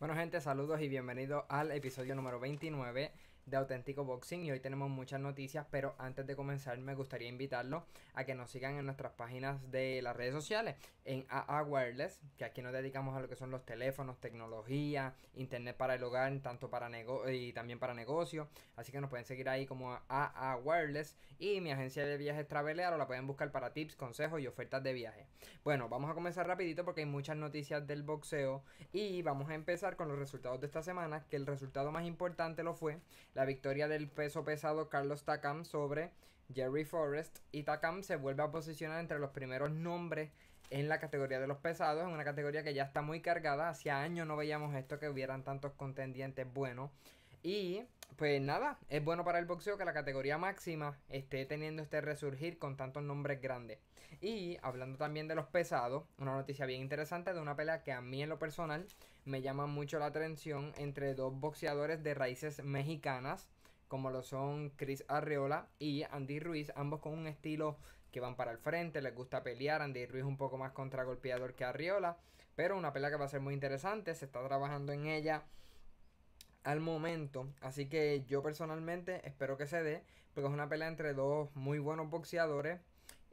Bueno gente, saludos y bienvenidos al episodio número 29 de Auténtico Boxing y hoy tenemos muchas noticias, pero antes de comenzar me gustaría invitarlo a que nos sigan en nuestras páginas de las redes sociales, en AA Wireless, que aquí nos dedicamos a lo que son los teléfonos, tecnología, internet para el hogar, tanto para y también para negocios, así que nos pueden seguir ahí como AA Wireless y mi agencia de viajes o la pueden buscar para tips, consejos y ofertas de viaje. Bueno, vamos a comenzar rapidito porque hay muchas noticias del boxeo y vamos a empezar con los resultados de esta semana, que el resultado más importante lo fue la victoria del peso pesado Carlos Takam sobre Jerry Forrest y Takam se vuelve a posicionar entre los primeros nombres en la categoría de los pesados, en una categoría que ya está muy cargada, hacía años no veíamos esto que hubieran tantos contendientes buenos. Y pues nada, es bueno para el boxeo que la categoría máxima esté teniendo este resurgir con tantos nombres grandes. Y hablando también de los pesados, una noticia bien interesante de una pelea que a mí en lo personal me llama mucho la atención entre dos boxeadores de raíces mexicanas, como lo son Chris Arriola y Andy Ruiz, ambos con un estilo que van para el frente, les gusta pelear, Andy Ruiz un poco más contragolpeador que Arriola, pero una pelea que va a ser muy interesante, se está trabajando en ella al momento. Así que yo personalmente espero que se dé, porque es una pelea entre dos muy buenos boxeadores.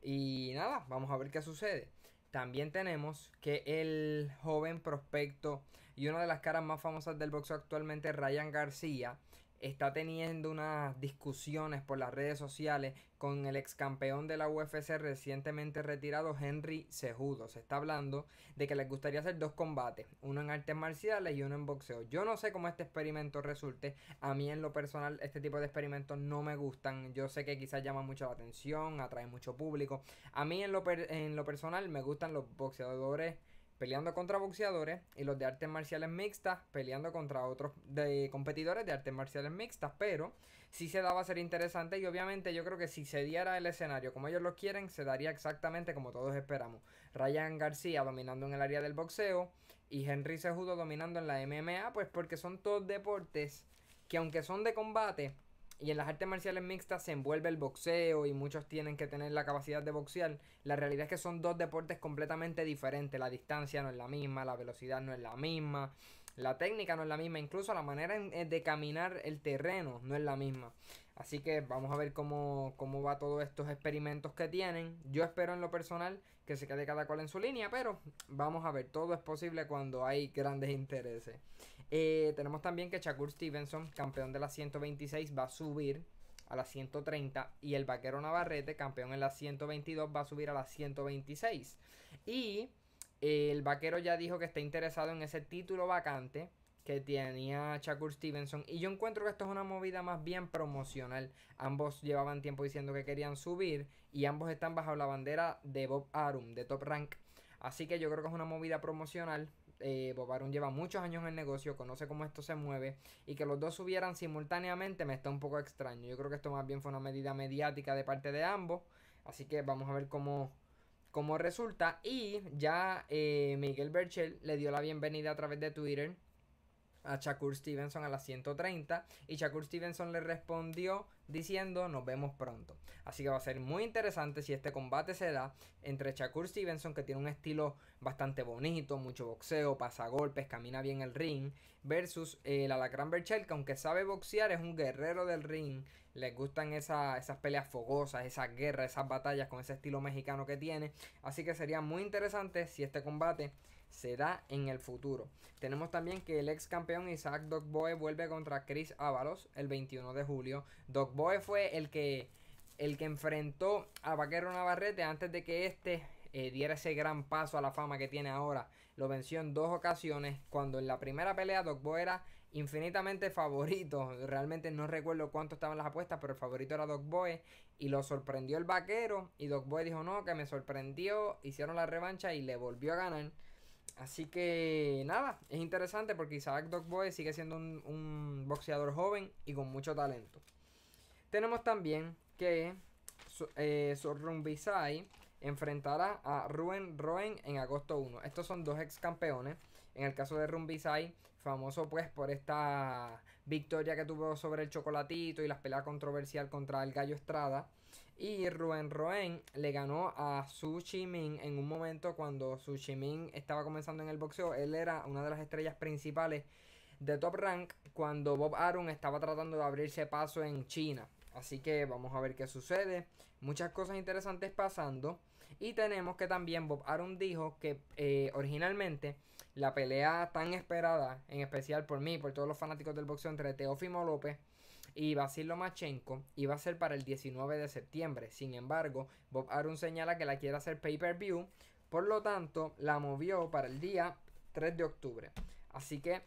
Y nada, vamos a ver qué sucede. También tenemos que el joven prospecto y una de las caras más famosas del boxeo actualmente, Ryan García, está teniendo unas discusiones por las redes sociales con el ex campeón de la UFC recientemente retirado Henry Cejudo. Se está hablando de que les gustaría hacer dos combates, uno en artes marciales y uno en boxeo. Yo no sé cómo este experimento resulte. A mí en lo personal este tipo de experimentos no me gustan. Yo sé que quizás llama mucho la atención, atrae mucho público. A mí en en lo personal me gustan los boxeadores peleando contra boxeadores y los de artes marciales mixtas peleando contra otros de competidores de artes marciales mixtas. Pero sí se daba a ser interesante y obviamente yo creo que si se diera el escenario como ellos lo quieren, se daría exactamente como todos esperamos. Ryan García dominando en el área del boxeo y Henry Sejudo dominando en la MMA, pues porque son todos deportes que aunque son de combate, y en las artes marciales mixtas se envuelve el boxeo y muchos tienen que tener la capacidad de boxear. La realidad es que son dos deportes completamente diferentes. La distancia no es la misma, la velocidad no es la misma, la técnica no es la misma, incluso la manera eh, de caminar el terreno no es la misma. Así que vamos a ver cómo, va todos estos experimentos que tienen. Yo espero en lo personal que se quede cada cual en su línea, pero vamos a ver, todo es posible cuando hay grandes intereses. Eh, tenemos también que Shakur Stevenson, campeón de las 126, va a subir a las 130 y el vaquero Navarrete, campeón en las 122, va a subir a las 126. Y eh, el vaquero ya dijo que está interesado en ese título vacante que tenía Shakur Stevenson. Y yo encuentro que esto es una movida más bien promocional. Ambos llevaban tiempo diciendo que querían subir y ambos están bajo la bandera de Bob Arum, de Top Rank. Así que yo creo que es una movida promocional eh, lleva muchos años en el negocio, conoce cómo esto se mueve y que los dos subieran simultáneamente me está un poco extraño. Yo creo que esto más bien fue una medida mediática de parte de ambos, así que vamos a ver cómo, cómo resulta. Y ya eh, Miguel Berchel le dio la bienvenida a través de Twitter a Shakur Stevenson a las 130 y Shakur Stevenson le respondió diciendo nos vemos pronto. Así que va a ser muy interesante si este combate se da entre Shakur Stevenson que tiene un estilo bastante bonito, mucho boxeo, pasa golpes, camina bien el ring, versus eh, el Alacrán Berchel que aunque sabe boxear es un guerrero del ring, Le gustan esas peleas fogosas, esas guerras, esas batallas con ese estilo mexicano que tiene. Así que sería muy interesante si este combate se da en el futuro. Tenemos también que el ex campeón Isaac Dogboy vuelve contra Chris Ábalos el 21 de julio. Dogboy fue el que, el que enfrentó a Vaquero Navarrete antes de que este eh, diera ese gran paso a la fama que tiene ahora. Lo venció en dos ocasiones, cuando en la primera pelea Dogboy era infinitamente favorito. Realmente no recuerdo cuánto estaban las apuestas, pero el favorito era Dogboy. y lo sorprendió el vaquero y Dogboe dijo no, que me sorprendió, hicieron la revancha y le volvió a ganar. Así que nada, es interesante porque Isaac Dogboy sigue siendo un, boxeador joven y con mucho talento. Tenemos también que eh, Sai enfrentará a Ruben Roen en agosto 1. Estos son dos ex campeones. En el caso de Rumbisai, famoso pues por esta victoria que tuvo sobre el chocolatito y la pelea controversial contra el Gallo Estrada. Y Ruben Roen le ganó a Su chi en un momento cuando Su chi estaba comenzando en el boxeo. Él era una de las estrellas principales de Top Rank cuando Bob Arum estaba tratando de abrirse paso en China. Así que vamos a ver qué sucede. Muchas cosas interesantes pasando. Y tenemos que también Bob Arum dijo que eh, originalmente la pelea tan esperada, en especial por mí, por todos los fanáticos del boxeo entre Teófimo López y ser Lomachenko iba a ser para el 19 de septiembre. Sin embargo, Bob Arum señala que la quiere hacer pay-per-view, por lo tanto, la movió para el día 3 de octubre. Así que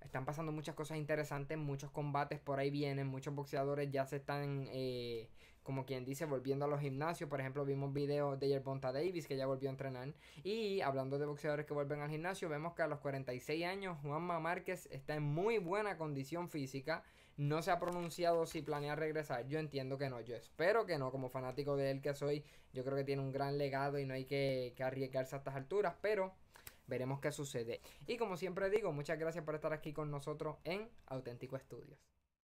están pasando muchas cosas interesantes, muchos combates por ahí vienen, muchos boxeadores ya se están, eh, como quien dice, volviendo a los gimnasios. Por ejemplo, vimos videos de Yerbonta Davis que ya volvió a entrenar. Y hablando de boxeadores que vuelven al gimnasio, vemos que a los 46 años Juanma Márquez está en muy buena condición física no se ha pronunciado si planea regresar. Yo entiendo que no, yo espero que no. Como fanático de él que soy, yo creo que tiene un gran legado y no hay que, arriesgarse a estas alturas, pero veremos qué sucede. Y como siempre digo, muchas gracias por estar aquí con nosotros en Auténtico Estudios.